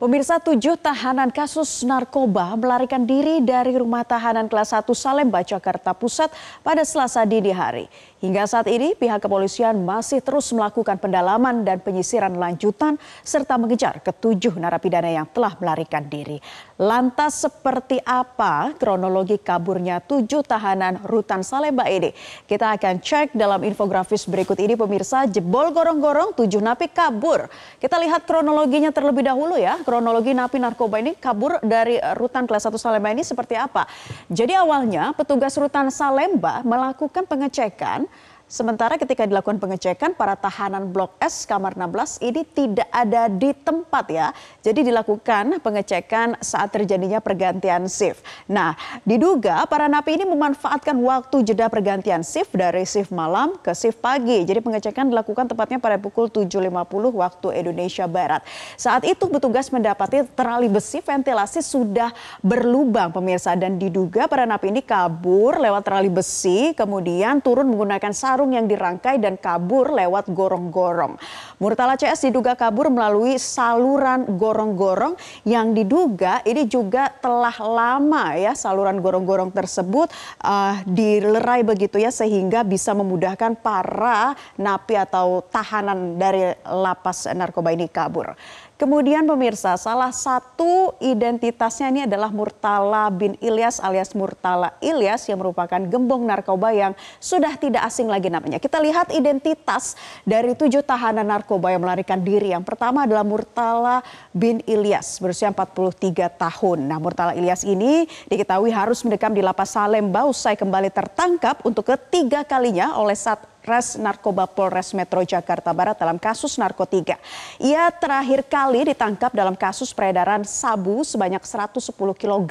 Pemirsa tujuh tahanan kasus narkoba melarikan diri dari rumah tahanan kelas 1 Salemba, Jakarta Pusat pada selasa dini hari. Hingga saat ini pihak kepolisian masih terus melakukan pendalaman dan penyisiran lanjutan serta mengejar ketujuh narapidana yang telah melarikan diri. Lantas seperti apa kronologi kaburnya tujuh tahanan rutan Salemba ini? Kita akan cek dalam infografis berikut ini pemirsa jebol gorong-gorong tujuh napi kabur. Kita lihat kronologinya terlebih dahulu ya. Kronologi napi narkoba ini kabur dari rutan kelas 1 Salemba ini seperti apa? Jadi awalnya petugas rutan Salemba melakukan pengecekan Sementara ketika dilakukan pengecekan, para tahanan Blok S kamar 16 ini tidak ada di tempat ya. Jadi dilakukan pengecekan saat terjadinya pergantian shift. Nah, diduga para napi ini memanfaatkan waktu jeda pergantian shift dari shift malam ke shift pagi. Jadi pengecekan dilakukan tepatnya pada pukul 7.50 waktu Indonesia Barat. Saat itu petugas mendapati terali besi ventilasi sudah berlubang pemirsa dan diduga para napi ini kabur lewat terali besi kemudian turun menggunakan satu sarung yang dirangkai dan kabur lewat gorong-gorong. Murtala CS diduga kabur melalui saluran gorong-gorong yang diduga ini juga telah lama ya saluran gorong-gorong tersebut uh, dilerai begitu ya sehingga bisa memudahkan para napi atau tahanan dari lapas narkoba ini kabur. Kemudian pemirsa, salah satu identitasnya ini adalah Murtala bin Ilyas alias Murtala Ilyas yang merupakan gembong narkoba yang sudah tidak asing lagi namanya. Kita lihat identitas dari tujuh tahanan narkoba yang melarikan diri. Yang pertama adalah Murtala bin Ilyas berusia 43 tahun. Nah Murtala Ilyas ini diketahui harus mendekam di Lapas Salemba usai kembali tertangkap untuk ketiga kalinya oleh Sat Satres Narkoba Polres Metro Jakarta Barat dalam kasus narkotika. Ia terakhir kali ditangkap dalam kasus peredaran sabu sebanyak 110 kg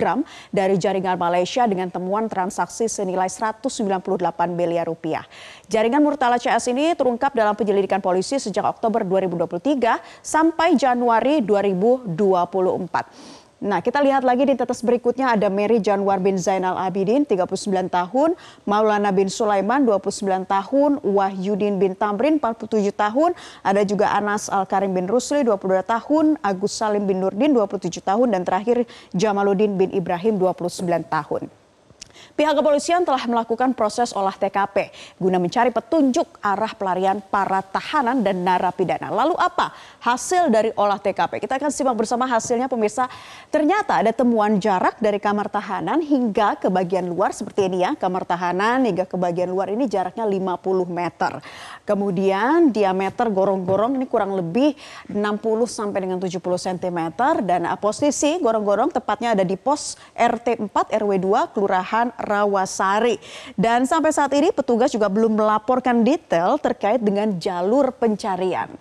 dari jaringan Malaysia dengan temuan transaksi senilai 198 miliar rupiah. Jaringan Murtala CS ini terungkap dalam penyelidikan polisi sejak Oktober 2023 sampai Januari 2024. Nah, kita lihat lagi di tetes berikutnya ada Mary Janwar bin Zainal Abidin 39 tahun, Maulana bin Sulaiman 29 tahun, Wahyudin bin Tamrin 47 tahun, ada juga Anas Al-Karim bin Rusli 22 tahun, Agus Salim bin Nurdin 27 tahun dan terakhir Jamaluddin bin Ibrahim 29 tahun. Pihak kepolisian telah melakukan proses olah TKP guna mencari petunjuk arah pelarian para tahanan dan narapidana. Lalu apa hasil dari olah TKP? Kita akan simak bersama hasilnya pemirsa. Ternyata ada temuan jarak dari kamar tahanan hingga ke bagian luar seperti ini ya. Kamar tahanan hingga ke bagian luar ini jaraknya 50 meter. Kemudian diameter gorong-gorong ini kurang lebih 60 sampai dengan 70 cm dan eh, posisi gorong-gorong tepatnya ada di pos RT 4 RW 2 Kelurahan Rawasari. Dan sampai saat ini petugas juga belum melaporkan detail terkait dengan jalur pencarian.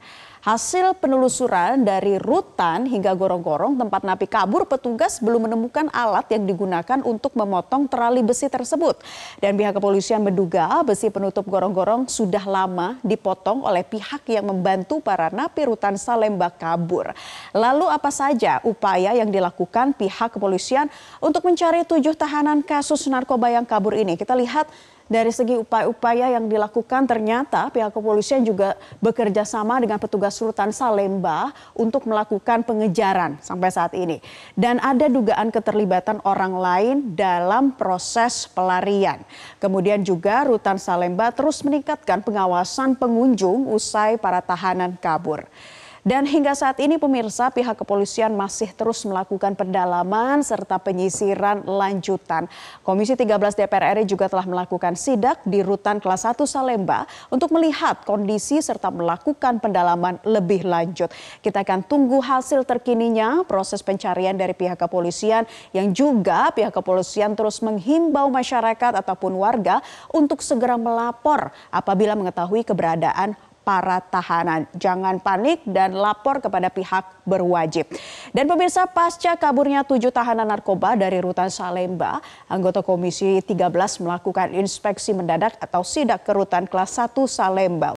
Hasil penelusuran dari rutan hingga gorong-gorong tempat napi kabur, petugas belum menemukan alat yang digunakan untuk memotong terali besi tersebut. Dan pihak kepolisian menduga besi penutup gorong-gorong sudah lama dipotong oleh pihak yang membantu para napi rutan Salemba kabur. Lalu apa saja upaya yang dilakukan pihak kepolisian untuk mencari tujuh tahanan kasus narkoba yang kabur ini? Kita lihat dari segi upaya-upaya yang dilakukan ternyata pihak kepolisian juga bekerja sama dengan petugas Rutan Salemba untuk melakukan pengejaran sampai saat ini. Dan ada dugaan keterlibatan orang lain dalam proses pelarian. Kemudian juga Rutan Salemba terus meningkatkan pengawasan pengunjung usai para tahanan kabur. Dan hingga saat ini pemirsa pihak kepolisian masih terus melakukan pendalaman serta penyisiran lanjutan. Komisi 13 DPR RI juga telah melakukan sidak di rutan kelas 1 Salemba untuk melihat kondisi serta melakukan pendalaman lebih lanjut. Kita akan tunggu hasil terkininya proses pencarian dari pihak kepolisian yang juga pihak kepolisian terus menghimbau masyarakat ataupun warga untuk segera melapor apabila mengetahui keberadaan para tahanan. Jangan panik dan lapor kepada pihak berwajib. Dan pemirsa pasca kaburnya tujuh tahanan narkoba dari rutan Salemba, anggota Komisi 13 melakukan inspeksi mendadak atau sidak ke rutan kelas 1 Salemba